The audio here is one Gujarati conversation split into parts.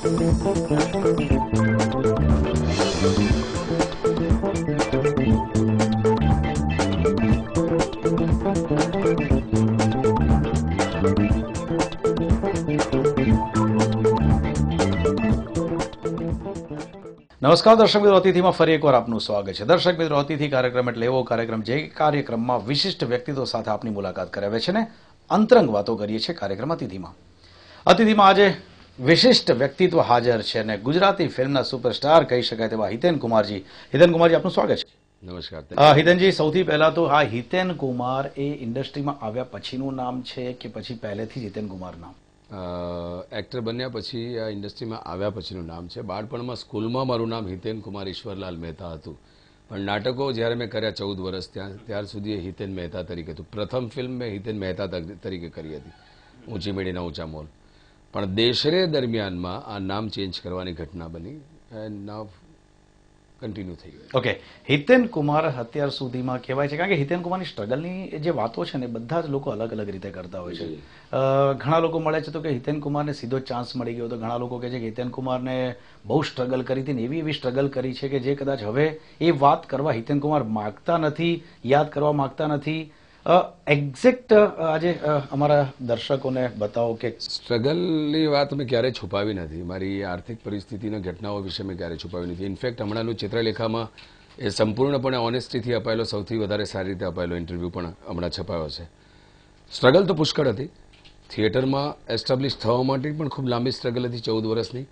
નમસ્કાર દર્શક મિત્રો અતિથિમાં ફરી એકવાર આપનું સ્વાગત છે દર્શક મિત્રો અતિથિ કાર્યક્રમ એટલે એવો કાર્યક્રમ જે કાર્યક્રમમાં વિશિષ્ટ વ્યક્તિત્વ સાથે આપની મુલાકાત કરાવે છે ને અંતરંગ વાતો કરીએ છીએ કાર્યક્રમ અતિથિમાં અતિથિમાં આજે વિશિષ્ટ વ્યક્તિત્વ હાજર છે અને ગુજરાતી ફિલ્મના સુપરસ્ટાર કહી શકાય તેવા હિતેન કુમારજી હિતેન કુમારજી આપનું સ્વાગત છે નમસ્કાર હિતેનજી સૌથી પહેલા તો આ હિતેન કુમાર એ ઇન્ડસ્ટ્રીમાં આવ્યા પછીનું નામ છે કે પછી પહેલેથી જ હિતેન કુમાર નામ એક્ટર બન્યા પછી આ ઇન્ડસ્ટ્રીમાં આવ્યા પછીનું નામ છે બાળપણમાં સ્કૂલમાં મારું નામ હિતેન કુમાર ઈશ્વરલાલ મહેતા હતું પણ નાટકો જ્યારે મેં કર્યા ચૌદ વર્ષ ત્યાં ત્યાર સુધી હિતેન મહેતા તરીકે હતું પ્રથમ ફિલ્મ મેં હિતેન મહેતા તરીકે કરી હતી ઊંચી મેળીના ઊંચા મોલ પણ દેશરે દરમિયાનમાં આ નામ ચેન્જ કરવાની ઘટના બની એન્ડ નાવ કન્ટિન્યુ થઈ ગયું ઓકે હિતેન કુમાર અત્યાર સુધીમાં કહેવાય છે કારણ કે હિતેન કુમારની સ્ટ્રગલની જે વાતો છે ને બધા જ લોકો અલગ અલગ રીતે કરતા હોય છે ઘણા લોકો મળે છે તો કે હિતેન કુમારને સીધો ચાન્સ મળી ગયો તો ઘણા લોકો કહે છે કે હિતેન કુમારને બહુ સ્ટ્રગલ કરી હતી ને એવી એવી સ્ટ્રગલ કરી છે કે જે કદાચ હવે એ વાત કરવા હિતેન કુમાર માગતા નથી યાદ કરવા માગતા નથી એક્ઝેક્ટ આજે અમારા દર્શકોને બતાવો કે સ્ટ્રગલની વાત મેં ક્યારેય છુપાવી નથી મારી આર્થિક પરિસ્થિતિના ઘટનાઓ વિશે મેં ક્યારેય છુપાવી નથી ઇનફેક્ટ હમણાંનું ચિત્રલેખામાં એ સંપૂર્ણપણે ઓનેસ્ટીથી અપાયેલો સૌથી વધારે સારી રીતે અપાયેલો ઇન્ટરવ્યૂ પણ હમણાં છપાયો છે સ્ટ્રગલ તો પુષ્કળ હતી થિયેટરમાં એસ્ટાબ્લિશ થવા માટે પણ ખૂબ લાંબી સ્ટ્રગલ હતી ચૌદ વર્ષની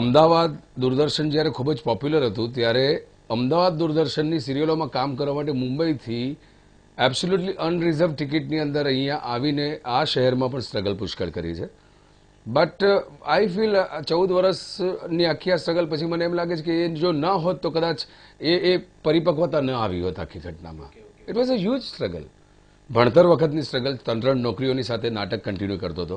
અમદાવાદ દૂરદર્શન જ્યારે ખૂબ જ પોપ્યુલર હતું ત્યારે અમદાવાદ દૂરદર્શનની સિરિયલોમાં કામ કરવા માટે મુંબઈથી એબ્સોલ્યુટલી અનરિઝર્વ ટિકિટની અંદર અહીંયા આવીને આ શહેરમાં પણ સ્ટ્રગલ પુષ્કળ કરી છે બટ આઈ ફીલ ચૌદ વર્ષની આખી આ સ્ટ્રગલ પછી મને એમ લાગે છે કે એ જો ન હોત તો કદાચ એ એ પરિપક્વતા ન આવી હોત આખી ઘટનામાં it was a huge struggle ભણતર વખતની સ્ટ્રગલ તંત્ર નોકરીઓની સાથે નાટક કન્ટિન્યુ કરતો હતો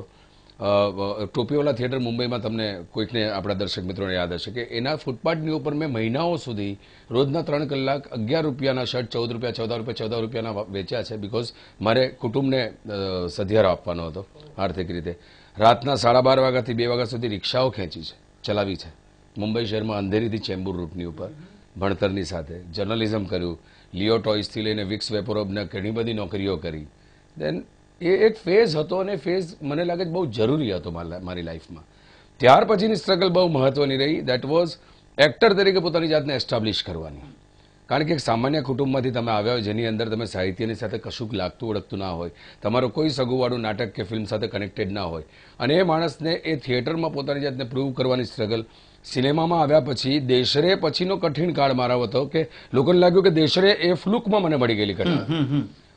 ટોપીઓલા થિયેટર મુંબઈમાં તમને કોઈકને આપણા દર્શક મિત્રોને યાદ હશે કે એના ફૂટપાથની ઉપર મેં મહિનાઓ સુધી રોજના ત્રણ કલાક અગિયાર રૂપિયાના શર્ટ ચૌદ રૂપિયા ચૌદ રૂપિયા ચૌદ રૂપિયાના વેચ્યા છે બિકોઝ મારે કુટુંબને સધિયારો આપવાનો હતો આર્થિક રીતે રાતના સાડા બાર વાગ્યાથી બે વાગ્યા સુધી રિક્ષાઓ ખેંચી છે ચલાવી છે મુંબઈ શહેરમાં અંધેરીથી ચેમ્બુર રૂટની ઉપર ભણતરની સાથે જર્નલિઝમ કર્યું લિયો ટોય્સથી લઈને વિક્સ વેપોરોબને ઘણી બધી નોકરીઓ કરી દેન એ એક ફેઝ હતો અને ફેઝ મને લાગે બહુ જરૂરી હતો મારી લાઈફમાં ત્યાર પછીની સ્ટ્રગલ બહુ મહત્વની રહી દેટ વોઝ એક્ટર તરીકે પોતાની જાતને એસ્ટાબ્લિશ કરવાની કારણ કે એક સામાન્ય કુટુંબમાંથી તમે આવ્યા હોય જેની અંદર તમે સાહિત્યની સાથે કશુંક લાગતું ઓળખતું ના હોય તમારું કોઈ સગુવાળું નાટક કે ફિલ્મ સાથે કનેક્ટેડ ના હોય અને એ માણસને એ થિયેટરમાં પોતાની જાતને પ્રૂવ કરવાની સ્ટ્રગલ સિનેમામાં આવ્યા પછી દેશરે પછીનો કઠિન કાળ મારો હતો કે લોકોને લાગ્યું કે દેશરે એ ફ્લુકમાં મને મળી ગયેલી ઘટના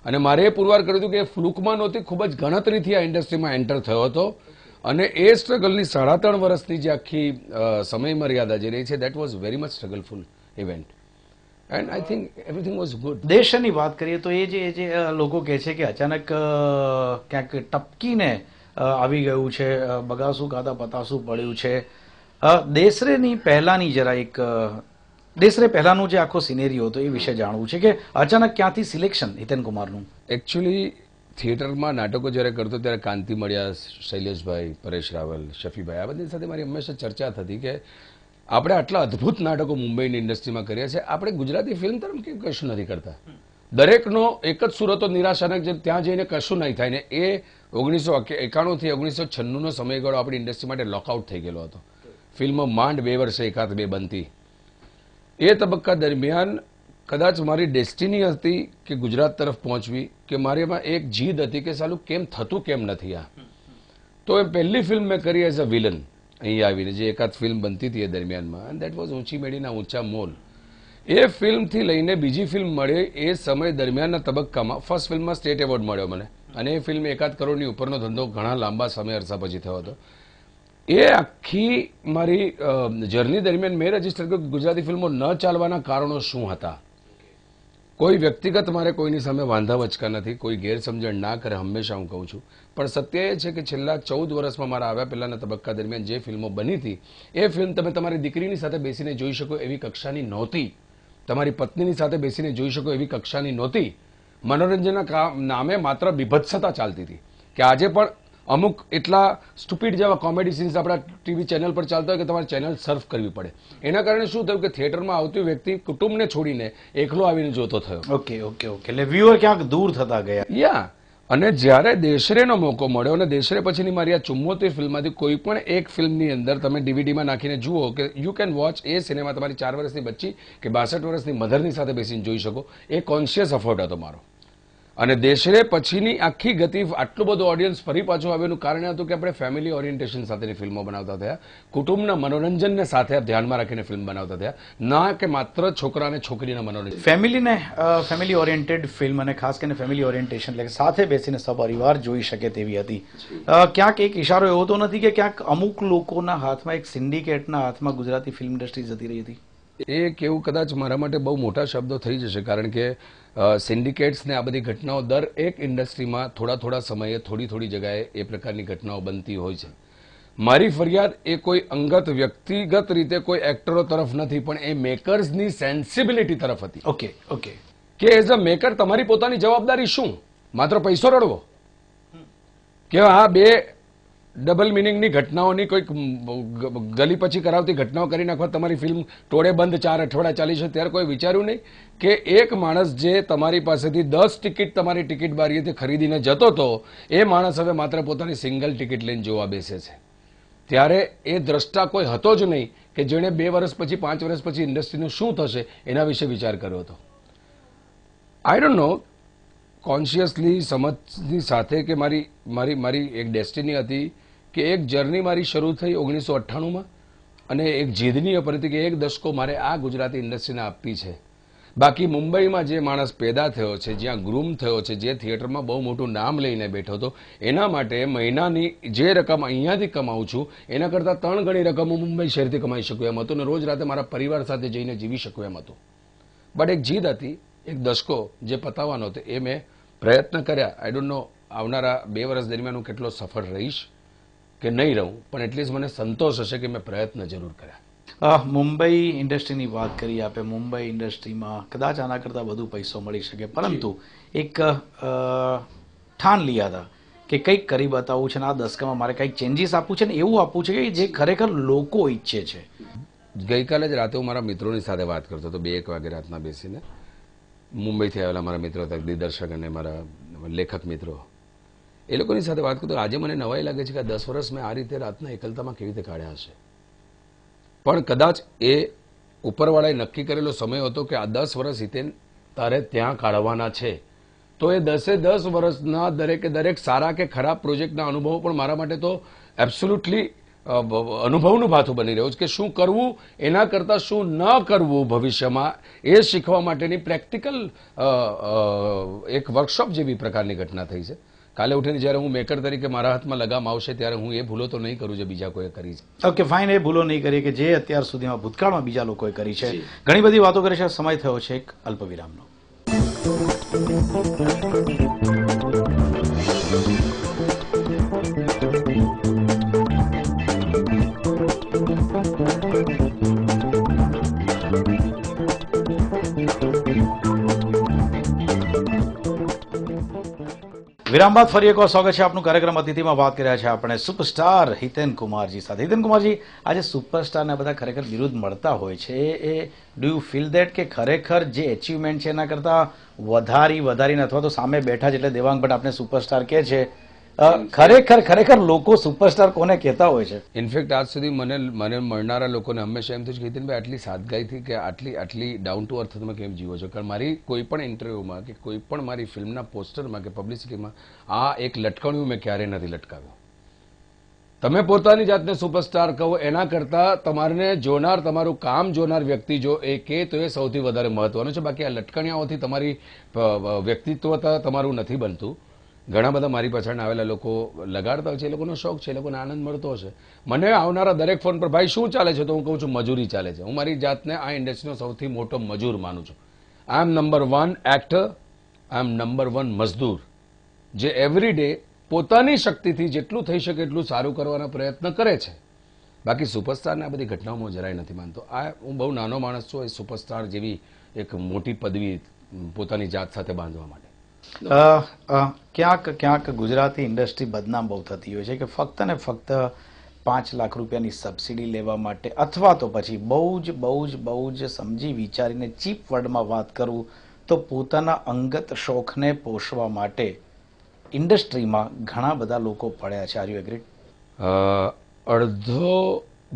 અને મારે એ પુરવાર કર્યું હતું કે ફ્લૂકમાં નહોતી ખૂબ જ ગણતરીથી આ ઇન્ડસ્ટ્રીમાં એન્ટર થયો હતો અને એ સ્ટ્રગલની સાડા ત્રણ વર્ષની જે આખી સમય મર્યાદા જે રહી છે that was very much struggleful event and I think everything was good દેશની વાત કરીએ તો એ જે જે લોકો કહે છે કે અચાનક ક્યાંક ટપકીને આવી ગયું છે બગાસું ખાતા પતાસું પડ્યું છે દેશરેની પહેલાની જરા એક દેશરે પહેલાનો જે આખો સિનેરીઓ હતો એ વિશે જાણવું છે કે અચાનક ક્યાંથી સિલેક્શન હિતેન કુમારનું એકચ્યુઅલી થિયેટરમાં નાટકો જ્યારે કરતો ત્યારે કાંતિ મળ્યા શૈલેષભાઈ પરેશ રાવલ શફીભાઈ આ બધી સાથે મારી હંમેશા ચર્ચા થતી કે આપણે આટલા અદ્ભુત નાટકો મુંબઈની ઇન્ડસ્ટ્રીમાં કર્યા છે આપણે ગુજરાતી ફિલ્મ તરફ કેમ કશું નથી કરતા દરેકનો એક જ સુરત નિરાશાનક જે ત્યાં જઈને કશું નહીં થાય ને એ ઓગણીસો એકાણુંથી ઓગણીસો છન્નુંનો સમયગાળો આપણી ઇન્ડસ્ટ્રી માટે લોકઆઉટ થઈ ગયેલો હતો ફિલ્મ માંડ બે વર્ષે એકાદ બે બનતી એ તબક્કા દરમિયાન કદાચ મારી ડેસ્ટિની હતી કે ગુજરાત તરફ પહોંચવી કે મારી એમાં એક જીદ હતી કે સાલું કેમ થતું કેમ નથી આ તો એ પહેલી ફિલ્મ મેં કરી એઝ અ વિલન અહીંયા આવીને જે એકાદ ફિલ્મ બનતી હતી એ દરમિયાનમાં દેટ વોઝ ઊંચી મેળીના ઊંચા મોલ એ ફિલ્મથી લઈને બીજી ફિલ્મ મળે એ સમય દરમિયાનના તબક્કામાં ફર્સ્ટ ફિલ્મમાં સ્ટેટ એવોર્ડ મળ્યો મને અને એ ફિલ્મ એકાદ કરોડની ઉપરનો ધંધો ઘણા લાંબા સમય અરસા પછી થયો હતો એ આખી મારી જર્ની દરમિયાન મેં રજીસ્ટર કર્યું ગુજરાતી ફિલ્મો ન ચાલવાના કારણો શું હતા કોઈ વ્યક્તિગત મારે કોઈની સામે વાંધા વચકા નથી કોઈ ગેરસમજણ ના કરે હંમેશા હું કહું છું પણ સત્ય એ છે કે છેલ્લા ચૌદ વર્ષમાં મારા આવ્યા પહેલાના તબક્કા દરમિયાન જે ફિલ્મો બની હતી એ ફિલ્મ તમે તમારી દીકરીની સાથે બેસીને જોઈ શકો એવી કક્ષાની નહોતી તમારી પત્નીની સાથે બેસીને જોઈ શકો એવી કક્ષાની નહોતી મનોરંજનના નામે માત્ર બીભત્સતા ચાલતી હતી કે આજે પણ અમુક એટલા સ્ટુપિડ જેવા કોમેડી સીન્સ આપણા ટીવી ચેનલ પર ચાલતા હોય કે તમારે ચેનલ સર્ફ કરવી પડે એના કારણે શું થયું કે થિયેટરમાં આવતી વ્યક્તિ કુટુંબને છોડીને એકલો આવીને જોતો થયો ઓકે ઓકે ઓકે એટલે વ્યુઅર ક્યાંક દૂર થતા ગયા યા અને જ્યારે દેશરેનો મોકો મળ્યો અને દેશરે પછીની મારી આ ચુમ્મોતેર ફિલ્મમાંથી કોઈ પણ એક ફિલ્મની અંદર તમે ડીવીડીમાં નાખીને જુઓ કે you can watch a cinema તમારી ચાર વર્ષની બચ્ચી કે બાસઠ વર્ષની મધરની સાથે બેસીને જોઈ શકો એ કોન્શિયસ અફોર્ટ હતો મારો અને દેશને પછીની આખી ગતિ આટલો બધો ઓડિયન્સ ફરી પાછો આવ્યાનું કારણ હતું કે આપણે ફેમિલી ઓરિયન્ટેશન સાથેની ફિલ્મો બનાવતા થયા કુટુંબના મનોરંજનને સાથે ધ્યાનમાં રાખીને ફિલ્મ બનાવતા થયા ના કે માત્ર છોકરા અને છોકરીના મનોરંજન ફેમિલીને ફેમિલી ઓરિએન્ટેડ ફિલ્મ અને ખાસ કરીને ફેમિલી ઓરિયન્ટેશન એટલે સાથે બેસીને સપરિવાર જોઈ શકે તેવી હતી ક્યાંક એક ઇશારો એવો તો નથી કે ક્યાંક અમુક લોકોના હાથમાં એક સિન્ડિકેટના હાથમાં ગુજરાતી ફિલ્મ ઇન્ડસ્ટ્રી જતી રહી હતી એ કેવું કદાચ મારા માટે બહુ મોટા શબ્દો થઈ જશે કારણ કે સિન્ડિકેટ્સને આ બધી ઘટનાઓ દર એક ઇન્ડસ્ટ્રીમાં થોડા થોડા સમયે થોડી થોડી જગાએ એ પ્રકારની ઘટનાઓ બનતી હોય છે મારી ફરિયાદ એ કોઈ અંગત વ્યક્તિગત રીતે કોઈ એક્ટરો તરફ નથી પણ એ મેકર્સની સેન્સિબિલિટી તરફ હતી ઓકે ઓકે કે એઝ અ મેકર તમારી પોતાની જવાબદારી શું માત્ર પૈસો રડવો કે હા બે ડબલ મિનિંગની ઘટનાઓની કોઈક ગલી પછી કરાવતી ઘટનાઓ કરી નાખવા તમારી ફિલ્મ ટોળે બંધ ચાર અઠવાડિયા ચાલી છે ત્યારે કોઈ વિચાર્યું નહીં કે એક માણસ જે તમારી પાસેથી દસ ટિકિટ તમારી ટિકિટ બારીએથી ખરીદીને જતો હતો એ માણસ હવે માત્ર પોતાની સિંગલ ટિકિટ લઈને જોવા બેસે છે ત્યારે એ દ્રષ્ટા કોઈ હતો જ નહીં કે જેણે બે વર્ષ પછી પાંચ વર્ષ પછી ઇન્ડસ્ટ્રીનું શું થશે એના વિશે વિચાર કર્યો હતો આઈ ડોન્ટ નો કોન્શિયસલી સમજની સાથે કે મારી મારી મારી એક ડેસ્ટિની હતી કે એક જર્ની મારી શરૂ થઈ ઓગણીસો અઠ્ઠાણુંમાં અને એક જીદની હતી કે એક દશકો મારે આ ગુજરાતી ઇન્ડસ્ટ્રીને આપવી છે બાકી મુંબઈમાં જે માણસ પેદા થયો છે જ્યાં ગ્રૂમ થયો છે જે થિયેટરમાં બહુ મોટું નામ લઈને બેઠો હતો એના માટે મહિનાની જે રકમ અહીંયાથી કમાઉં છું એના કરતાં ત્રણ ગણી રકમ હું મુંબઈ શહેરથી કમાઈ શકું એમ હતું અને રોજ રાતે મારા પરિવાર સાથે જઈને જીવી શકું એમ હતું બટ એક જીદ હતી એક દશકો જે પતાવવાનો હતો એ મેં પ્રયત્ન કર્યા આઈ ડોન્ટ નો આવનારા બે વર્ષ દરમિયાન હું કેટલો સફળ રહીશ કે નહીં રહું પણ એટલીસ્ટ મને સંતોષ હશે કે મેં પ્રયત્ન જરૂર કર્યા મુંબઈ ઇન્ડસ્ટ્રીની વાત કરી આપે મુંબઈ ઇન્ડસ્ટ્રીમાં કદાચ આના કરતા વધુ પૈસો મળી શકે પરંતુ એક ઠાન લીયા હતા કે કંઈક કરી બતાવવું છે ને આ દસકામાં મારે કંઈક ચેન્જીસ આપવું છે ને એવું આપવું છે કે જે ખરેખર લોકો ઈચ્છે છે ગઈકાલે જ રાતે હું મારા મિત્રોની સાથે વાત કરતો હતો બે એક વાગે રાતના બેસીને મુંબઈથી આવેલા મારા મિત્રો હતા દિગ્દર્શક અને મારા લેખક મિત્રો એ લોકોની સાથે વાત કરતો આજે મને નવાઈ લાગે છે કે દસ વર્ષ મેં આ રીતે રાતના એકલતામાં કેવી રીતે કાઢ્યા હશે પણ કદાચ એ ઉપરવાળાએ નક્કી કરેલો સમય હતો કે આ દસ વર્ષ હિતેન તારે ત્યાં કાઢવાના છે તો એ દસે દસ વર્ષના દરેકે દરેક સારા કે ખરાબ પ્રોજેક્ટના અનુભવો પણ મારા માટે તો એબ્સોલ્યુટલી અનુભવનું ભાથું બની રહ્યું છે કે શું કરવું એના કરતાં શું ન કરવું ભવિષ્યમાં એ શીખવા માટેની પ્રેક્ટિકલ એક વર્કશોપ જેવી પ્રકારની ઘટના થઈ છે કાલે ઉઠીને જ્યારે હું મેકર તરીકે મારા હાથમાં લગામ આવશે ત્યારે હું એ ભૂલો તો નહીં કરું જે બીજા કોઈ કરી છે ઓકે ફાઇન એ ભૂલો નહીં કરી કે જે અત્યાર સુધીમાં ભૂતકાળમાં બીજા લોકોએ કરી છે ઘણી બધી વાતો કરે છે સમય થયો છે એક અલ્પવિરામનો વિરામ બાદ ફરી એકવાર સ્વાગત છે આપણું કાર્યક્રમ અતિથિમાં વાત કર્યા છે આપણે સુપરસ્ટાર હિતેન કુમારજી સાથે હિતેન કુમારજી આજે સુપરસ્ટારને બધા ખરેખર વિરુદ્ધ મળતા હોય છે એ ડુ યુ ફીલ દેટ કે ખરેખર જે અચીવમેન્ટ છે એના કરતાં વધારી વધારીને અથવા તો સામે બેઠા જ એટલે દેવાંગ ભટ્ટ આપણે સુપરસ્ટાર કે છે ખરેખર ખરેખર લોકો સુપરસ્ટાર કોને કહેતા હોય છે ઇનફેક્ટ આજ સુધી મને મને મળનારા લોકોને હંમેશા એમ થયું કે હિતિનભાઈ આટલી સાદગાઈથી કે આટલી આટલી ડાઉન ટુ અર્થ તમે કેમ જીવો છો કારણ મારી કોઈ પણ ઇન્ટરવ્યુમાં કે કોઈ પણ મારી ફિલ્મના પોસ્ટરમાં કે પબ્લિસિટીમાં આ એક લટકણ્યું મેં ક્યારેય નથી લટકાવ્યું તમે પોતાની જાતને સુપરસ્ટાર કહો એના કરતાં તમારને જોનાર તમારું કામ જોનાર વ્યક્તિ જો એ કે તો એ સૌથી વધારે મહત્વનું છે બાકી આ લટકણિયાઓથી તમારી વ્યક્તિત્વતા તમારું નથી બનતું ઘણા બધા મારી પાછળના આવેલા લોકો લગાડતા હોય છે એ લોકોનો શોખ છે એ લોકોને આનંદ મળતો હશે મને આવનારા દરેક ફોન પર ભાઈ શું ચાલે છે તો હું કહું છું મજૂરી ચાલે છે હું મારી જાતને આ ઇન્ડસ્ટ્રીનો સૌથી મોટો મજૂર માનું છું I am number one actor I am number one મજદૂર જે એવરી ડે પોતાની શક્તિથી જેટલું થઈ શકે એટલું સારું કરવાનો પ્રયત્ન કરે છે બાકી સુપરસ્ટારને આ બધી ઘટનાઓમાં જરાય નથી માનતો આ હું બહુ નાનો માણસ છું એ સુપરસ્ટાર જેવી એક મોટી પદવી પોતાની જાત સાથે બાંધવા માટે ક્યાંક ક્યાંક ગુજરાતી ઇન્ડસ્ટ્રી બદનામ બહુ થતી હોય છે કે ફક્ત ને ફક્ત પાંચ લાખ રૂપિયાની સબસિડી લેવા માટે અથવા તો પછી બહુ જ બહુ જ બહુ જ સમજી વિચારીને ચીપ વર્ડમાં વાત કરું તો પોતાના અંગત શોખને પોષવા માટે ઇન્ડસ્ટ્રીમાં ઘણા બધા લોકો પડ્યા છે આર યુ એગ્રી અડધો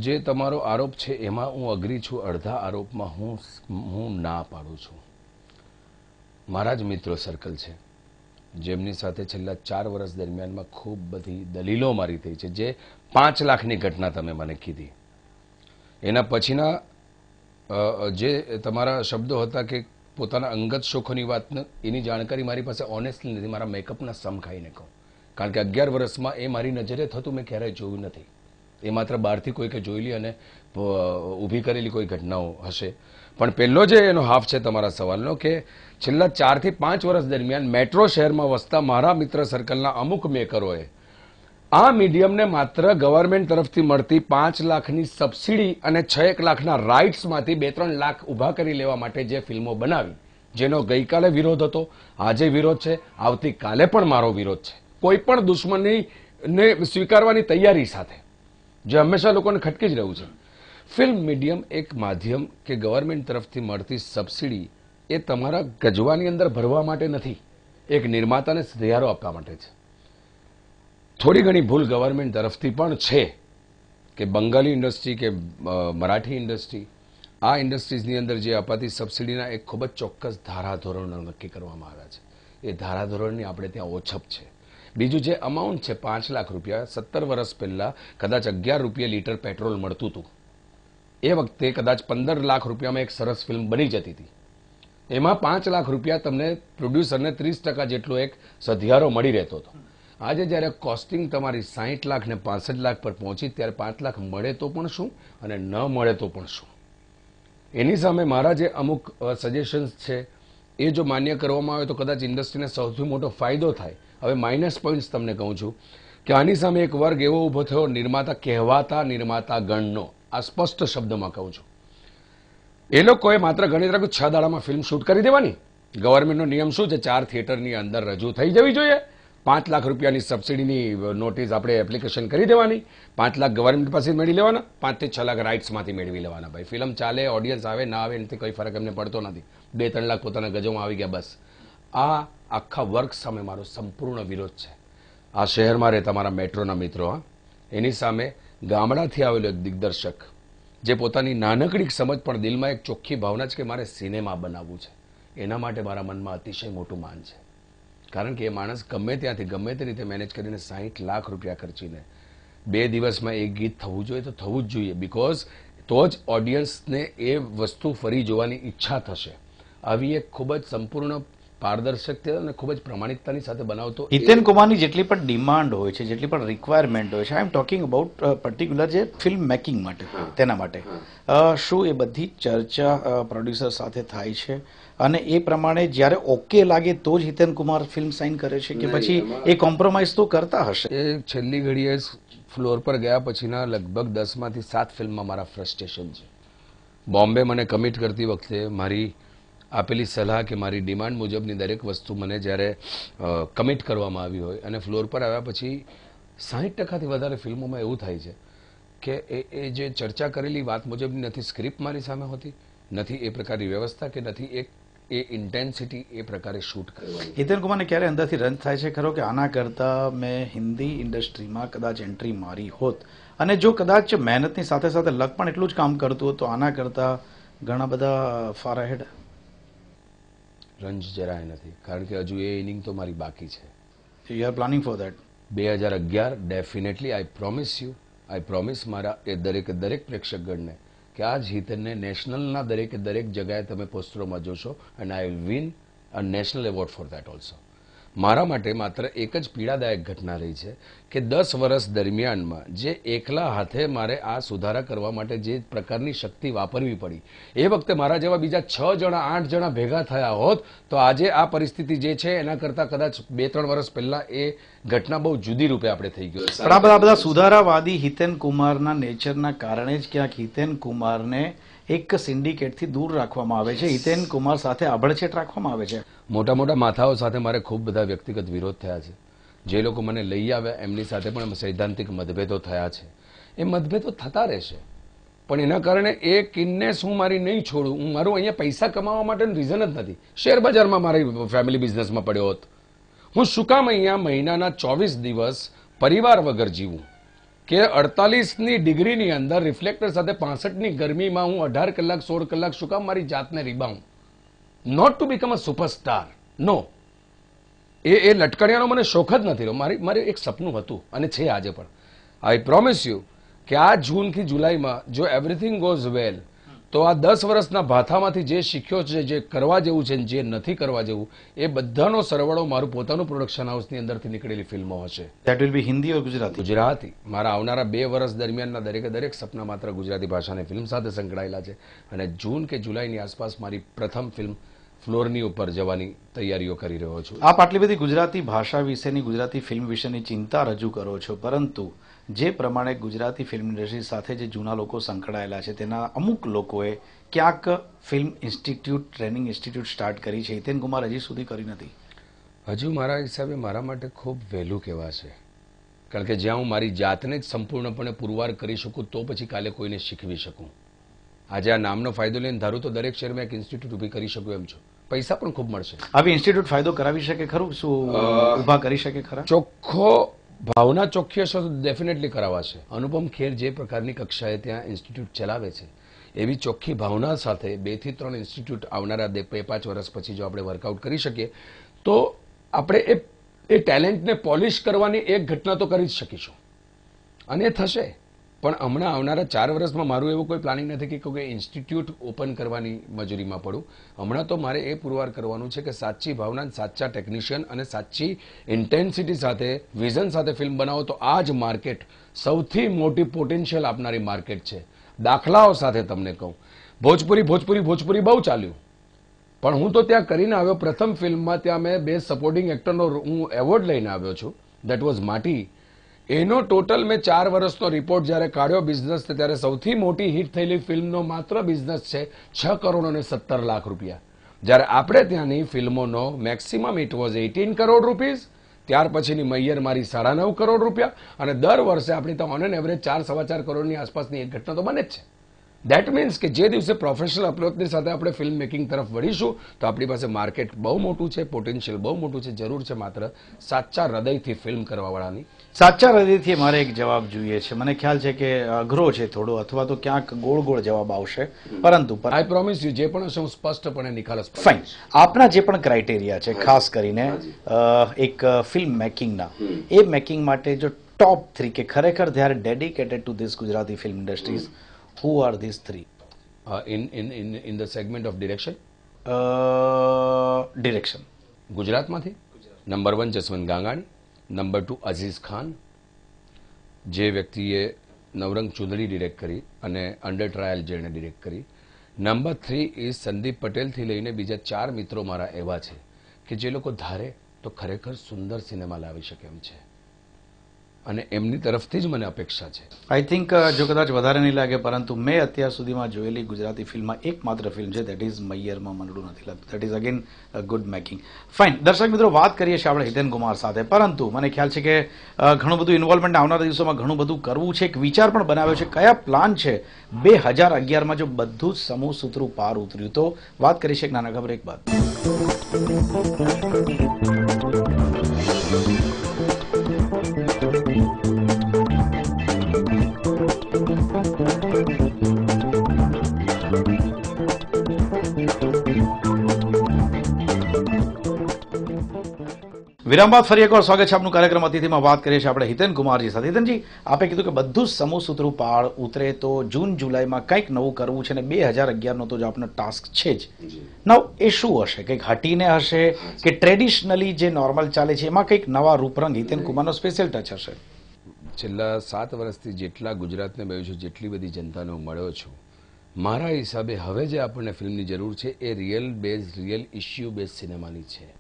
જે તમારો આરોપ છે એમાં હું અઘરી છું અડધા આરોપમાં હું હું ના પાડું છું મારા જ મિત્રો સર્કલ છે જેમની સાથે છેલ્લા ચાર વર્ષ દરમિયાનમાં ખૂબ બધી દલીલો મારી થઈ છે જે પાંચ લાખની ઘટના તમે મને કીધી એના પછીના જે તમારા શબ્દો હતા કે પોતાના અંગત શોખોની વાત એની જાણકારી મારી પાસે ઓનેસ્ટલી નથી મારા મેકઅપના સમ ખાઈને કહું કારણ કે અગિયાર વર્ષમાં એ મારી નજરે થતું મેં ક્યારેય જોયું નથી એ માત્ર બહારથી કોઈકે જોયેલી અને ઊભી કરેલી કોઈ ઘટનાઓ હશે પણ પહેલો જે એનો હાફ છે તમારા સવાલનો કે છેલ્લા ચારથી પાંચ વર્ષ દરમિયાન મેટ્રો શહેરમાં વસતા મારા મિત્ર સર્કલના અમુક મેકરોએ આ મીડિયમને માત્ર ગવર્મેન્ટ તરફથી મળતી પાંચ લાખની સબસિડી અને છ એક લાખના રાઇટ્સમાંથી બે ત્રણ લાખ ઊભા કરી લેવા માટે જે ફિલ્મો બનાવી જેનો ગઈકાલે વિરોધ હતો આજે વિરોધ છે આવતીકાલે પણ મારો વિરોધ છે કોઈ પણ દુશ્મની ને સ્વીકારવાની તૈયારી સાથે જે હંમેશા લોકોને ખટકી જ રહ્યું છે ફિલ્મ મીડિયમ એક માધ્યમ કે ગવર્મેન્ટ તરફથી મળતી સબસિડી એ તમારા ગજવાની અંદર ભરવા માટે નથી એક નિર્માતાને સધિયારો આપવા માટે છે થોડી ઘણી ભૂલ ગવર્મેન્ટ તરફથી પણ છે કે બંગાળી ઇન્ડસ્ટ્રી કે મરાઠી ઇન્ડસ્ટ્રી આ ઇન્ડસ્ટ્રીઝની અંદર જે અપાતી સબસિડીના એક ખૂબ જ ચોક્કસ ધારાધોરણો નક્કી કરવામાં આવ્યા છે એ ધારાધોરણની આપણે ત્યાં ઓછપ છે બીજું જે અમાઉન્ટ છે પાંચ લાખ રૂપિયા સત્તર વર્ષ પહેલાં કદાચ અગિયાર રૂપિયા લીટર પેટ્રોલ મળતું હતું એ વખતે કદાચ પંદર લાખ રૂપિયામાં એક સરસ ફિલ્મ બની જતી હતી એમાં પાંચ લાખ રૂપિયા તમને પ્રોડ્યુસરને ત્રીસ ટકા જેટલો એક સધિયારો મળી રહેતો હતો આજે જ્યારે કોસ્ટિંગ તમારી સાહીઠ લાખ ને પાસઠ લાખ પર પહોંચી ત્યારે પાંચ લાખ મળે તો પણ શું અને ન મળે તો પણ શું એની સામે મારા જે અમુક સજેશન્સ છે એ જો માન્ય કરવામાં આવે તો કદાચ ઇન્ડસ્ટ્રીને સૌથી મોટો ફાયદો થાય હવે માઇનસ પોઈન્ટ્સ તમને કહું છું કે આની સામે એક વર્ગ એવો ઊભો થયો નિર્માતા કહેવાતા નિર્માતા ગણનો આ સ્પષ્ટ શબ્દમાં કહું છું એ લોકોએ માત્ર ગણિત રાખ્યું છ દાડામાં ફિલ્મ શૂટ કરી દેવાની ગવર્મેન્ટનો નિયમ શું છે ચાર થિયેટરની અંદર રજૂ થઈ જવી જોઈએ પાંચ લાખ રૂપિયાની સબસિડીની નોટિસ આપણે એપ્લિકેશન કરી દેવાની પાંચ લાખ ગવર્મેન્ટ પાસે મેળવી લેવાના પાંચથી છ લાખ રાઇટ્સમાંથી મેળવી લેવાના ભાઈ ફિલ્મ ચાલે ઓડિયન્સ આવે ના આવે એનાથી કોઈ ફરક એમને પડતો નથી બે ત્રણ લાખ પોતાના ગજોમાં આવી ગયા બસ આ આખા વર્ગ સામે મારો સંપૂર્ણ વિરોધ છે આ શહેરમાં રહેતા મારા મેટ્રોના મિત્રો હા એની સામે ગામડાથી આવેલો એક દિગ્દર્શક જે પોતાની નાનકડી સમજ પણ દિલમાં એક ચોખ્ખી ભાવના છે કે મારે સિનેમા બનાવવું છે એના માટે મારા મનમાં અતિશય મોટું માન છે કારણ કે એ માણસ ગમે ત્યાંથી ગમે તે રીતે મેનેજ કરીને સાહીઠ લાખ રૂપિયા ખર્ચીને બે દિવસમાં એક ગીત થવું જોઈએ તો થવું જ જોઈએ બિકોઝ તો જ ઓડિયન્સને એ વસ્તુ ફરી જોવાની ઈચ્છા થશે આવી એક ખૂબ જ સંપૂર્ણ પારદર્શકતા અને ખૂબ જ પ્રમાણિકતાની સાથે બનાવતો હિતેન કુમારની જેટલી પણ ડિમાન્ડ હોય છે જેટલી પણ રિક્વાયરમેન્ટ હોય છે I am talking about particular જે ફિલ્મ મેકિંગ માટે તેના માટે શું એ બધી ચર્ચા પ્રોડ્યુસર સાથે થાય છે અને એ પ્રમાણે જ્યારે ઓકે લાગે તો જ હિતેન કુમાર ફિલ્મ સાઇન કરે છે કે પછી એ કોમ્પ્રોમાઇઝ તો કરતા હશે એ છેલ્લી ઘડીએ ફ્લોર પર ગયા પછીના લગભગ દસમાંથી સાત ફિલ્મમાં મારા ફ્રસ્ટ્રેશન છે બોમ્બે મને કમિટ કરતી વખતે મારી આપેલી સલાહ કે મારી ડિમાન્ડ મુજબની દરેક વસ્તુ મને જ્યારે કમિટ કરવામાં આવી હોય અને ફ્લોર પર આવ્યા પછી સાહીઠ ટકાથી વધારે ફિલ્મોમાં એવું થાય છે કે એ એ જે ચર્ચા કરેલી વાત મુજબની નથી સ્ક્રિપ્ટ મારી સામે હોતી નથી એ પ્રકારની વ્યવસ્થા કે નથી એક એ ઇન્ટેન્સિટી એ પ્રકારે શૂટ કરવાની હિતેન કુમારને ક્યારે અંદરથી રન થાય છે ખરો કે આના કરતાં મેં હિન્દી ઇન્ડસ્ટ્રીમાં કદાચ એન્ટ્રી મારી હોત અને જો કદાચ મહેનતની સાથે સાથે લક પણ એટલું જ કામ કરતું હોત તો આના કરતાં ઘણા બધા ફાર હેડ રંજ જરાય નથી કારણ કે હજુ એ ઇનિંગ તો મારી બાકી છે you are planning for that બે હજાર અગિયાર definitely I promise you I promise મારા એ દરેક દરેક પ્રેક્ષકગણને કે આ જીતને નેશનલના દરેકે દરેક જગ્યાએ તમે પોસ્ટરોમાં જોશો and I win a national award for that also મારા માટે માત્ર એક જ પીડાદાયક ઘટના રહી છે કે દસ વર્ષ દરમિયાનમાં જે એકલા હાથે મારે આ સુધારા કરવા માટે જે પ્રકારની શક્તિ વાપરવી પડી એ વખતે મારા જેવા બીજા છ જણા આઠ જણા ભેગા થયા હોત તો આજે આ પરિસ્થિતિ જે છે એના કરતાં કદાચ બે ત્રણ વર્ષ પહેલાં એ ઘટના બહુ જુદી રૂપે આપણે થઈ ગયો પણ આ બધા સુધારાવાદી હિતેન કુમારના નેચરના કારણે જ ક્યાંક હિતેન કુમારને એક સિન્ડિકેટથી દૂર રાખવામાં આવે છે હિતેન કુમાર સાથે આભળછેટ રાખવામાં આવે છે મોટા મોટા માથાઓ સાથે મારે ખૂબ બધા વ્યક્તિગત વિરોધ થયા છે જે લોકો મને લઈ આવ્યા એમની સાથે પણ સૈદ્ધાંતિક મતભેદો થયા છે એ મતભેદો થતા રહેશે પણ એના કારણે એ કિન્નેસ હું મારી નહીં છોડું હું મારું અહીંયા પૈસા કમાવા માટેનું રીઝન જ નથી શેર બજારમાં મારી ફેમિલી બિઝનેસમાં પડ્યો હોત હું શું કામ અહીંયા મહિનાના ચોવીસ દિવસ પરિવાર વગર જીવું કે અડતાલીસની ડિગ્રીની અંદર રિફ્લેક્ટર સાથે પાસઠની ગરમીમાં હું અઢાર કલાક સોળ કલાક શું કામ મારી જાતને રીબાઉં not to become a superstar નો એ એ લટકણિયાનો મને શોખ જ નથી રહ્યો મારી મારે એક સપનું હતું અને છે આજે પણ આઈ પ્રોમિસ યુ કે આ જૂનથી જુલાઈમાં જો એવરીથિંગ ગોઝ વેલ તો આ દસ વર્ષના ભાથામાંથી જે શીખ્યો છે જે કરવા જેવું છે જે નથી કરવા જેવું એ બધાનો સરવાળો મારું પોતાનું પ્રોડક્શન હાઉસની અંદરથી નીકળેલી ફિલ્મો હશે that will be Hindi or Gujarati Gujarati મારા આવનારા બે વર્ષ દરમિયાનના દરેકે દરેક સપના માત્ર ગુજરાતી ભાષાની ફિલ્મ સાથે સંકળાયેલા છે અને જૂન કે જુલાઈની આસપાસ મારી પ્રથમ ફિલ્મ ફ્લોરની ઉપર જવાની તૈયારીઓ કરી રહ્યો છું આપ આટલી બધી ગુજરાતી ભાષા વિશેની ગુજરાતી ફિલ્મ વિશેની ચિંતા રજૂ કરો છો પરંતુ જે પ્રમાણે ગુજરાતી ફિલ્મ ઇન્ડસ્ટ્રી સાથે જે જૂના લોકો સંકળાયેલા છે તેના અમુક લોકોએ ક્યાંક film institute training institute start કરી છે હિતેન કુમાર હજી સુધી કરી નથી હજુ મારા હિસાબે મારા માટે ખૂબ વહેલું કહેવાશે કારણ કે જ્યાં હું મારી જાતને જ સંપૂર્ણપણે પુરવાર કરી શકું તો પછી કાલે કોઈને શીખવી શકું આજે આ નામનો ફાયદો લઈને ધારું તો દરેક શહેરમાં એક ઇન્સ્ટિટ્યૂટ ઊભી કરી શકું એમ છું પૈસા પણ ખૂબ મળશે આવી ઇન્સ્ટિટ્યૂટ ફાયદો કરાવી શકે ખરું શું ઊભા કરી શકે ખરા ચોખ્ખો ભાવના ચોખ્ખી અસર તો ડેફિનેટલી કરાવાશે અનુપમ ખેર જે પ્રકારની કક્ષાએ ત્યાં ઇન્સ્ટિટ્યૂટ ચલાવે છે એવી ચોખ્ખી ભાવના સાથે બેથી ત્રણ ઇન્સ્ટિટ્યૂટ આવનારા બે પાંચ વર્ષ પછી જો આપણે વર્કઆઉટ કરી શકીએ તો આપણે એ એ ટેલેન્ટને પોલિશ કરવાની એક ઘટના તો કરી જ શકીશું અને થશે પણ હમણાં આવનારા ચાર વર્ષમાં મારું એવું કોઈ પ્લાનિંગ નથી કે કોઈ ઇન્સ્ટિટ્યૂટ ઓપન કરવાની મજૂરીમાં પડું હમણાં તો મારે એ પુરવાર કરવાનું છે કે સાચી ભાવના સાચા ટેકનિશિયન અને સાચી ઇન્ટેન્સિટી સાથે વિઝન સાથે ફિલ્મ બનાવો તો આ જ માર્કેટ સૌથી મોટી પોટેન્શિયલ આપનારી માર્કેટ છે દાખલાઓ સાથે તમને કહું ભોજપુરી ભોજપુરી ભોજપુરી બહુ ચાલ્યું પણ હું તો ત્યાં કરીને આવ્યો પ્રથમ ફિલ્મમાં ત્યાં મેં બે સપોર્ટિંગ એક્ટરનો હું એવોર્ડ લઈને આવ્યો છું દેટ વોઝ માટી એનો ટોટલ મેં ચાર વર્ષનો રિપોર્ટ જ્યારે કાઢ્યો બિઝનેસ ત્યારે સૌથી મોટી હિટ થયેલી ફિલ્મનો માત્ર બિઝનેસ છે છ કરોડ અને સત્તર લાખ રૂપિયા જ્યારે આપણે ત્યાંની ફિલ્મોનો maximum it was eighteen crore rupees ત્યાર પછીની મૈયર મારી સાડા નવ કરોડ રૂપિયા અને દર વર્ષે આપણી તો ઓન એન એવરેજ ચાર સવા ચાર કરોડની આસપાસની એક ઘટના તો બને જ છે દેટ મીન્સ કે જે દિવસે પ્રોફેશનલ અપ્રોચની સાથે આપણે ફિલ્મ મેકિંગ તરફ વળીશું તો આપણી પાસે માર્કેટ બહુ મોટું છે પોટેન્શિયલ બહુ મોટું છે જરૂર છે માત્ર સાચા હૃદયથી ફિલ્મ કરવાવાળાની સાચા હૃદયથી મારે એક જવાબ જોઈએ છે મને ખ્યાલ છે કે અઘરો છે થોડો અથવા તો ક્યાંક ગોળ ગોળ જવાબ આવશે પરંતુ પર આઈ પ્રોમિસ યુ જે પણ હશે હું સ્પષ્ટપણે નિકાલ ફાઇન આપના જે પણ ક્રાઇટેરિયા છે ખાસ કરીને એક ફિલ્મ મેકિંગના એ મેકિંગ માટે જો ટોપ થ્રી કે ખરેખર they dedicated to this Gujarati film industries who are this three in in in in the segment of direction direction ગુજરાતમાંથી number one Jaswant Gangani number two Aziz Khan જે વ્યક્તિએ નવરંગ ચુંદડી ડિરેક્ટ કરી અને અંડર ટ્રાયલ જેણે ડિરેક્ટ કરી નંબર થ્રી એ સંદીપ પટેલથી લઈને બીજા ચાર મિત્રો મારા એવા છે કે જે લોકો ધારે તો ખરેખર સુંદર સિનેમા લાવી શકે એમ છે અને એમની તરફથી જ મને અપેક્ષા છે આઈ થિંક જો કદાચ વધારે નહીં લાગે પરંતુ મેં અત્યાર સુધીમાં જોયેલી ગુજરાતી ફિલ્મમાં એકમાત્ર ફિલ્મ છે દેટ ઇઝ મૈયરમાં મનડું નથી લાગતું that is again good making fine દર્શક મિત્રો વાત કરીએ છીએ આપણે હિતેન કુમાર સાથે પરંતુ મને ખ્યાલ છે કે ઘણું બધું ઇન્વોલ્વમેન્ટ આવનારા દિવસોમાં ઘણું બધું કરવું છે એક વિચાર પણ બનાવ્યો છે કયા પ્લાન છે બે હજાર અગિયારમાં જો બધું જ સમૂહ સૂત્રો પાર ઉતર્યું તો વાત કરીશ એક નાના ખબર એક બાદ વિરામ બાદ ફરી એકવાર સ્વાગત છે આપનું કાર્યક્રમ અતિથિમાં વાત કરીએ છીએ આપણે હિતેન કુમારજી સાથે હિતેનજી આપે કીધું કે બધું સમૂહ સૂત્રો પાળ ઉતરે તો જૂન જુલાઈમાં કંઈક નવું કરવું છે ને બે હજાર અગિયારનો તો જો આપણો ટાસ્ક છે જ નવ એ શું હશે કંઈક હટીને હશે કે ટ્રેડિશનલી જે નોર્મલ ચાલે છે એમાં કંઈક નવા રૂપરંગ હિતેન કુમારનો સ્પેશિયલ ટચ હશે છેલ્લા સાત વર્ષથી જેટલા ગુજરાતને મળ્યો છું જેટલી બધી જનતાને મળ્યો છું મારા હિસાબે હવે જે આપણને ફિલ્મની જરૂર છે એ real base real issue base સિનેમાની છે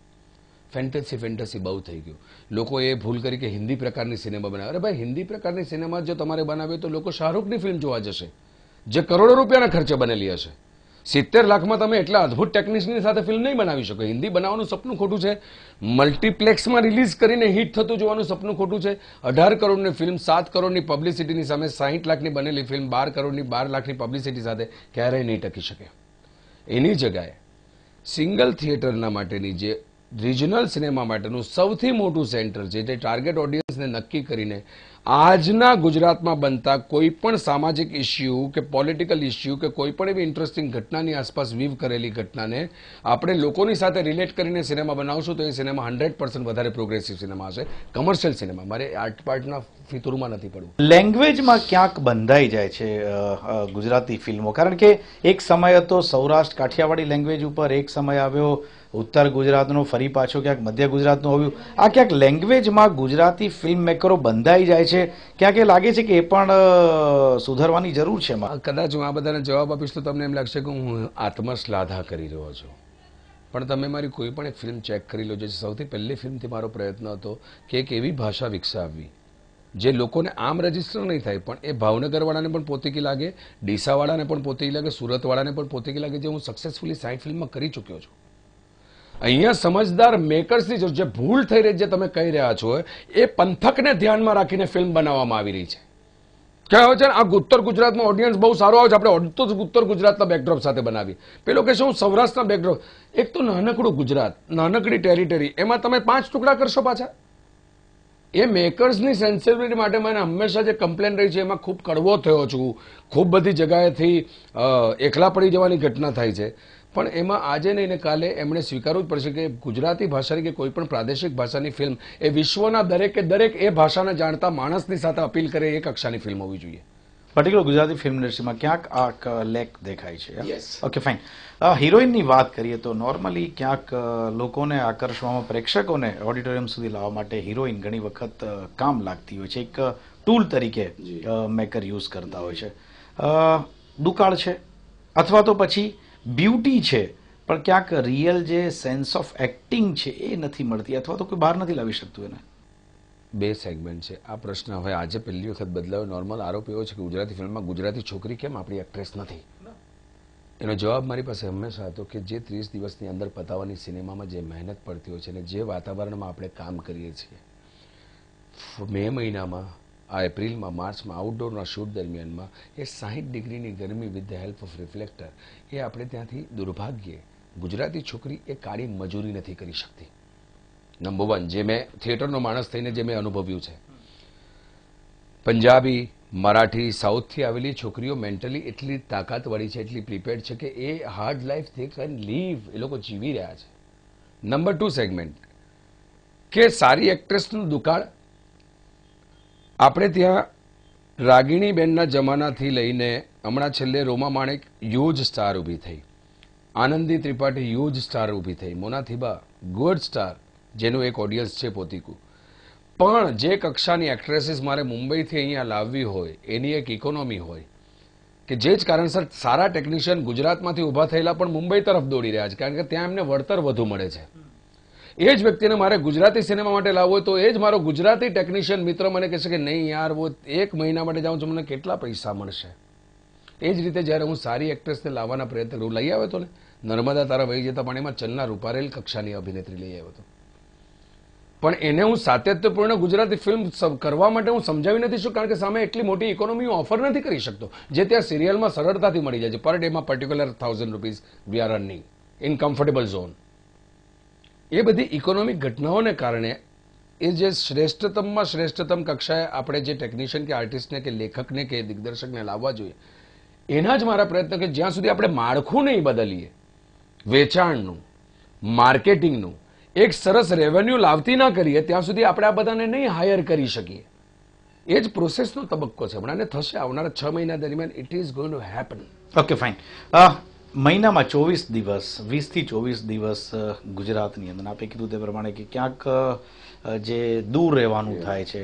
ફેન્ટસી ફેન્ટસી બહુ થઈ ગયું લોકો એ ભૂલ કરી કે હિન્દી પ્રકારની સિનેમા બનાવે અરે ભાઈ હિન્દી પ્રકારની સિનેમા જો તમારે બનાવી તો લોકો શાહરૂખની ફિલ્મ જોવા જશે જે કરોડો રૂપિયાના ખર્ચે બનેલી હશે સિત્તેર લાખમાં તમે એટલા અદ્ભુત ટેકનિશિયનની સાથે ફિલ્મ નહીં બનાવી શકો હિન્દી બનાવવાનું સપનું ખોટું છે મલ્ટીપ્લેક્સમાં રિલીઝ કરીને હિટ થતું જોવાનું સપનું ખોટું છે અઢાર કરોડની ફિલ્મ સાત કરોડની પબ્લિસિટીની સામે સાહીઠ લાખની બનેલી ફિલ્મ બાર કરોડની બાર લાખની પબ્લિસિટી સાથે ક્યારેય નહીં ટકી શકે એની જગ્યાએ સિંગલ થિયેટરના માટેની જે રિજનલ સિનેમા માટેનું સૌથી મોટું સેન્ટર છે જે ટાર્ગેટ ઓડિયન્સને નક્કી કરીને આજના ગુજરાતમાં બનતા કોઈ પણ સામાજિક ઇસ્યુ કે પોલિટિકલ ઇસ્યુ કે કોઈ પણ એવી ઇન્ટરેસ્ટિંગ ઘટનાની આસપાસ વીવ કરેલી ઘટનાને આપણે લોકોની સાથે રિલેટ કરીને સિનેમા બનાવશું તો એ સિનેમા હંડ્રેડ પર્સન્ટ વધારે પ્રોગ્રેસિવ સિનેમા હશે કમર્શિયલ સિનેમા મારે આર્ટ પાર્ટના ફિતુરમાં નથી પડવું લેંગ્વેજમાં ક્યાંક બંધાઈ જાય છે ગુજરાતી ફિલ્મો કારણ કે એક સમય હતો સૌરાષ્ટ્ર કાઠિયાવાડી લેંગ્વેજ ઉપર એક સમય આવ્યો ઉત્તર ગુજરાતનો ફરી પાછો ક્યાંક મધ્ય ગુજરાતનું આવ્યું આ ક્યાંક લેંગ્વેજમાં ગુજરાતી ફિલ્મ મેકરો બંધાઈ જાય છે ક્યાંક એ લાગે છે કે એ પણ સુધારવાની જરૂર છે કદાચ હું આ બધાને જવાબ આપીશ તો તમને એમ લાગશે કે હું આત્મશ્લાધા કરી રહ્યો છું પણ તમે મારી કોઈ પણ એક ફિલ્મ ચેક કરી લો જે સૌથી પહેલી ફિલ્મથી મારો પ્રયત્ન હતો કે એક એવી ભાષા વિકસાવવી જે લોકોને આમ રજીસ્ટર નહીં થાય પણ એ ભાવનગરવાળાને પણ પોતીકી લાગે ડીસાવાળાને પણ પોતીકી લાગે સુરતવાળાને પણ પોતીકી લાગે જે હું સક્સેસફુલી સાઈ ફિલ્મમાં કરી ચૂક્યો છું અહીંયા સમજદાર મેકર્સની જો જે ભૂલ થઈ રહી છે તમે કહી રહ્યા છો એ પંથકને ધ્યાનમાં રાખીને ફિલ્મ બનાવવામાં આવી રહી છે કહેવાય છે આ ઉત્તર ગુજરાતમાં ઓડિયન્સ બહુ સારો આવે છે આપણે ઉત્તર ગુજરાતના બેકડ્રોપ સાથે બનાવી પેલો કે શું સૌરાષ્ટ્રના બેકડ્રોપ એક તો નાનકડું ગુજરાત નાનકડી ટેરિટરી એમાં તમે પાંચ ટુકડા કરશો પાછા એ મેકર્સની સેન્સિબિલિટી માટે મને હંમેશા જે કમ્પ્લેન રહી છે એમાં ખૂબ કડવો થયો છું ખૂબ બધી જગાએથી એકલા પડી જવાની ઘટના થાય છે પણ એમાં આજે નહીં ને કાલે એમણે સ્વીકારવું જ પડશે કે ગુજરાતી ભાષાની કે કોઈ પણ પ્રાદેશિક ભાષાની ફિલ્મ એ વિશ્વના દરેકે દરેક એ ભાષાને જાણતા માણસની સાથે અપીલ કરે એ કક્ષાની ફિલ્મ હોવી જોઈએ પર્ટિક્યુલર ગુજરાતી ફિલ્મ ઇન્ડસ્ટ્રીમાં ક્યાંક આ લેક દેખાય છે ઓકે ફાઇન હિરોઈનની વાત કરીએ તો નોર્મલી ક્યાંક લોકોને આકર્ષવામાં પ્રેક્ષકોને ઓડિટોરિયમ સુધી લાવવા માટે હિરોઈન ઘણી વખત કામ લાગતી હોય છે એક ટૂલ તરીકે મેકર યુઝ કરતા હોય છે દુકાળ છે અથવા તો પછી બ્યુટી છે પણ ક્યાંક રિયલ જે સેન્સ ઓફ એક્ટિંગ છે એ નથી મળતી અથવા તો કોઈ બહાર નથી લાવી શકતું એને બે સેગમેન્ટ છે આ પ્રશ્ન હવે આજે પહેલી વખત બદલાયો નોર્મલ આરોપ એવો છે કે ગુજરાતી ફિલ્મમાં ગુજરાતી છોકરી કેમ આપણી એક્ટ્રેસ નથી એનો જવાબ મારી પાસે હંમેશા હતો કે જે ત્રીસ દિવસની અંદર પતાવવાની સિનેમામાં જે મહેનત પડતી હોય છે અને જે વાતાવરણમાં આપણે કામ કરીએ છીએ મે મહિનામાં આ એપ્રિલમાં માર્ચમાં આઉટડોરના શૂટ દરમિયાનમાં એ સાહીઠ ડિગ્રીની ગરમી with the help of reflector એ આપણે ત્યાંથી દુર્ભાગ્યે ગુજરાતી છોકરી એ કાળી મજૂરી નથી કરી શકતી નંબર વન જે મેં થિયેટરનો માણસ થઈને જે મેં અનુભવ્યું છે પંજાબી મરાઠી સાઉથથી આવેલી છોકરીઓ મેન્ટલી એટલી તાકાતવાળી છે એટલી પ્રિપેર્ડ છે કે એ hard life they can live એ લોકો જીવી રહ્યા છે નંબર ટુ સેગમેન્ટ કે સારી એક્ટ્રેસનું દુકાળ આપણે ત્યાં રાગીણીબેનના જમાનાથી લઈને હમણાં છેલ્લે રોમા માણેક યુઝ સ્ટાર ઊભી થઈ આનંદી ત્રિપાઠી યુઝ સ્ટાર ઊભી થઈ મોના થીબા ગુડ સ્ટાર જેનું એક ઓડિયન્સ છે પોતિકુ પણ જે કક્ષાની એક્ટ્રેસીસ મારે મુંબઈથી અહીંયા લાવવી હોય એની એક ઇકોનોમી હોય કે જે જ કારણસર સારા ટેકનિશિયન ગુજરાતમાંથી ઊભા થયેલા પણ મુંબઈ તરફ દોડી રહ્યા છે કારણ કે ત્યાં એમને વળતર વધુ મળે છે એ જ વ્યક્તિને મારે ગુજરાતી સિનેમા માટે લાવવો તો એ જ મારો ગુજરાતી ટેકનિશિયન મિત્ર મને કહેશે કે નહીં યાર હું એક મહિના માટે જાઉં છું મને કેટલા પૈસા મળશે એ જ રીતે જ્યારે હું સારી એક્ટ્રેસને લાવવાના પ્રયત્ન કરું લઈ આવ્યો હતો ને નર્મદા તારા વહી જતા પાણીમાં ચલના રૂપારેલ કક્ષાની અભિનેત્રી લઈ આવ્યો હતો પણ એને હું સાતત્યપૂર્ણ ગુજરાતી ફિલ્મ કરવા માટે હું સમજાવી નથી શું કારણ કે સામે એટલી મોટી ઇકોનોમી ઓફર નથી કરી શકતો જે ત્યાં સિરિયલમાં સરળતાથી મળી જાય છે પર ડેમાં particular thousand rupees we are running in comfortable zone એ બધી ઇકોનોમિક ઘટનાઓને કારણે એ જે શ્રેષ્ઠતમમાં શ્રેષ્ઠતમ કક્ષાએ આપણે જે ટેકનિશિયન કે આર્ટિસ્ટને કે લેખકને કે દિગ્દર્શકને લાવવા જોઈએ એના જ મારા પ્રયત્ન કે જ્યાં સુધી આપણે માળખું નહીં બદલીએ વેચાણનું માર્કેટિંગનું એક સરસ રેવન્યુ લાવતી ના કરીએ ત્યાં સુધી આપણે આ બધાને નહીં હાયર કરી શકીએ એ જ પ્રોસેસનો તબક્કો છે હમણાં થશે આવનારા છ મહિના દરમિયાન it is going to happen okay fine મહિનામાં ચોવીસ દિવસ વીસથી ચોવીસ દિવસ ગુજરાતની અંદર આપે કીધું તે પ્રમાણે કે ક્યાંક જે દૂર રહેવાનું થાય છે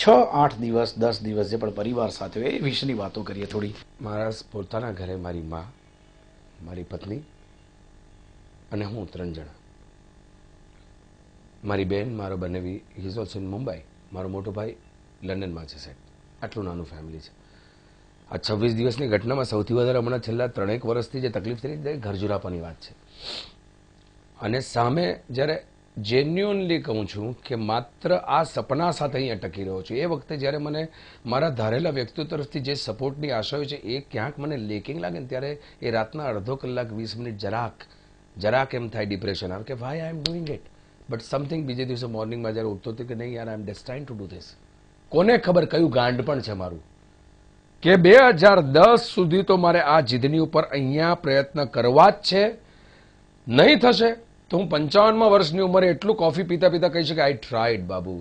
છ આઠ દિવસ દસ દિવસ જે પણ પરિવાર સાથે એ વિશેની વાતો કરીએ થોડી મારા પોતાના ઘરે મારી મા મારી પત્ની અને હું ત્રણ જણા મારી બેન મારો બનેવી હિઝ ઓલ્સો ઇન મુંબઈ મારો મોટો ભાઈ લંડનમાં છે સાહેબ આટલું નાનું ફેમિલી છે આ છવ્વીસ દિવસની ઘટનામાં સૌથી વધારે હમણાં છેલ્લા ત્રણેક વર્ષથી જે તકલીફ થઈ રહી ઘરજુરાપાની વાત છે અને સામે જ્યારે જેન્યુઅનલી કહું છું કે માત્ર આ સપના સાથે અહીં અટકી રહ્યો છું એ વખતે જ્યારે મને મારા ધારેલા વ્યક્તિઓ તરફથી જે સપોર્ટની આશા હોય છે એ ક્યાંક મને લેકિંગ લાગે ને ત્યારે એ રાતના અડધો કલાક વીસ મિનિટ જરાક જરાક એમ થાય ડિપ્રેશન આવે કે ભાઈ I am doing it but something બીજે દિવસે મોર્નિંગમાં જ્યારે ઉઠતો હતો કે નહીં યાર I am destine to do this કોને ખબર કયું ગાંડ પણ છે મારું કે બે હજાર દસ સુધી તો મારે આ જીદની ઉપર અહીંયા પ્રયત્ન કરવા જ છે નહીં થશે તો હું પંચાવનમાં વર્ષની ઉંમરે એટલું કોફી પીતા પીતા કહી શકે આઈ ટ્રાઈડ બાબુ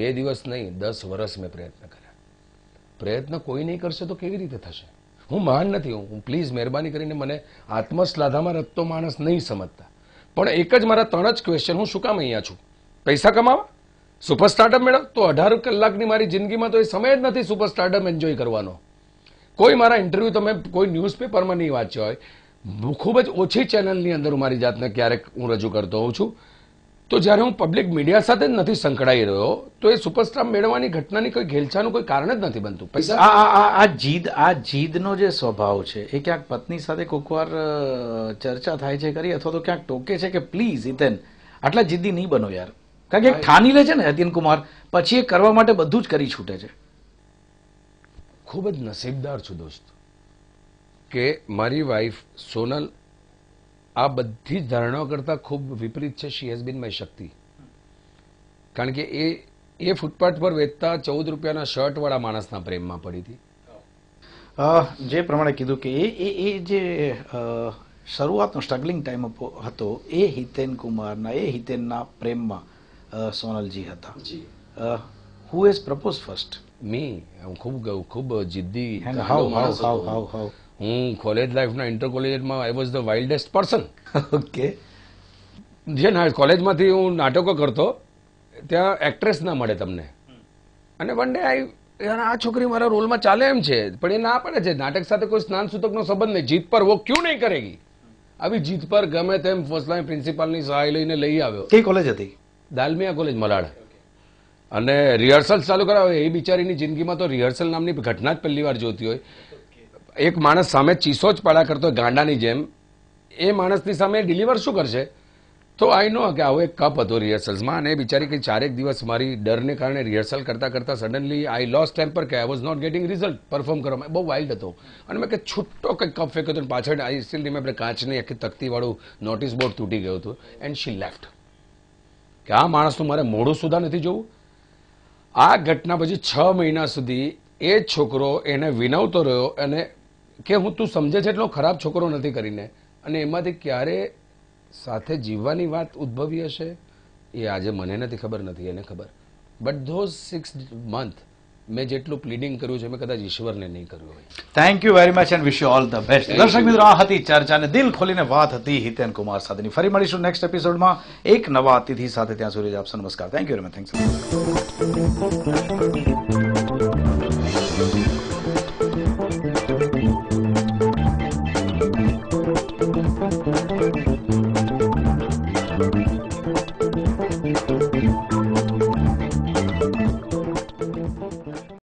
બે દિવસ નહીં દસ વર્ષ મેં પ્રયત્ન કર્યા પ્રયત્ન કોઈ નહીં કરશે તો કેવી રીતે થશે હું મહાન નથી હું પ્લીઝ મહેરબાની કરીને મને આત્મશ્લાધામાં રતતો માણસ નહીં સમજતા પણ એક જ મારા ત્રણ જ ક્વેશ્ચન હું શું કામ અહીંયા છું પૈસા કમાવા સુપર મેડમ તો અઢાર કલાકની મારી જિંદગીમાં તો એ સમય જ નથી સુપર એન્જોય કરવાનો કોઈ મારા ઇન્ટરવ્યૂ તમે કોઈ ન્યૂઝપેપરમાં નહીં વાંચ્યો હોય ખૂબ જ ઓછી ચેનલની અંદર હું મારી જાતને ક્યારેક હું રજૂ કરતો હોઉં છું તો જ્યારે હું પબ્લિક મીડિયા સાથે જ નથી સંકળાઈ રહ્યો તો એ સુપરસ્ટાર મેળવવાની ઘટનાની કોઈ ઘેલછાનું કોઈ કારણ જ નથી બનતું પૈસા આ જીદ આ જીદનો જે સ્વભાવ છે એ ક્યાંક પત્ની સાથે કોઈક વાર ચર્ચા થાય છે કરી અથવા તો ક્યાંક ટોકે છે કે પ્લીઝ ઇતેન આટલા જીદ્દી નહીં બનો યાર કારણ કે ઠાની લે છે ને અતિન પછી એ કરવા માટે બધું જ કરી છૂટે છે ખૂબ જ નસીબદાર છું દોસ્ત કે મારી વાઈફ સોનલ આ બધી ધારણાઓ કરતાં ખૂબ વિપરીત છે શી હેઝ બીન માય શક્તિ કારણ કે એ એ ફૂટપાથ પર વેચતા ચૌદ રૂપિયાના શર્ટવાળા માણસના પ્રેમમાં પડી હતી જે પ્રમાણે કીધું કે એ એ જે શરૂઆતનો સ્ટ્રગલિંગ ટાઈમ હતો એ હિતેન કુમારના એ હિતેનના પ્રેમમાં સોનલજી હતા who as propose first me હું ખૂબ ખૂબ જિદ્દી હું કોલેજ લાઈફના ઇન્ટર કોલેજમાં I was the wildest person okay જે ના કોલેજમાંથી હું નાટકો કરતો ત્યાં એક્ટ્રેસ ના મળે તમને અને વન ડે આઈ આ છોકરી મારા રોલમાં ચાલે એમ છે પણ એ ના પડે છે નાટક સાથે કોઈ સ્નાન સૂતકનો સંબંધ નહીં જીત પર વો ક્યુ નહીં કરેગી આવી જીત પર ગમે તેમ ફર્સ્ટ લાઈન પ્રિન્સિપાલની સહાય લઈને લઈ આવ્યો કઈ કોલેજ હતી દાલમિયા કોલેજ મલાડ અને રિહર્સલ ચાલુ કરાવે એ બિચારીની જિંદગીમાં તો રિહર્સલ નામની ઘટના જ પહેલી વાર જોતી હોય એક માણસ સામે ચીસો જ પાડા કરતો ગાંડાની જેમ એ માણસની સામે ડિલિવર શું કરશે તો આઈ નો કે આવો એક કપ હતો રિહર્સલ્સમાં અને બિચારી કે ચારેક દિવસ મારી ડરને કારણે રિહર્સલ કરતા કરતા સડનલી આઈ લોસ ટેમ્પર કે I was not getting result perform કરવામાં બહુ વાઇલ્ડ હતો અને મેં કે છૂટો કંઈક કપ ફેંક્યો હતો પાછળ આઈ સ્ટીલ રિમેમ્બર કાચની આખી તકતીવાળું નોટિસ બોર્ડ તૂટી ગયું હતું એન્ડ શી લેફ્ટ કે આ માણસનું મારે મોડું સુધા નથી જોવું આ ઘટના પછી છ મહિના સુધી એ છોકરો એને વિનવતો રહ્યો અને કે હું તું સમજે છે એટલો ખરાબ છોકરો નથી કરીને અને એમાંથી ક્યારે સાથે જીવવાની વાત ઉદ્ભવી હશે એ આજે મને નથી ખબર નથી એને ખબર બટ ધોઝ સિક્સ મંથ મેં જેટલું પ્લીડિંગ કર્યું છે મેં કદાચ ઈશ્વરને નહીં કર્યું હોય thank you very much and wish you all the best દર્શક મિત્રો આ હતી ચર્ચા અને દિલ ખોલીને વાત હતી હિતેન કુમાર સાથેની ફરી મળીશું નેક્સ્ટ એપિસોડમાં એક નવા અતિથિ સાથે ત્યાં સુધી આપશો નમસ્કાર thank you very much thanks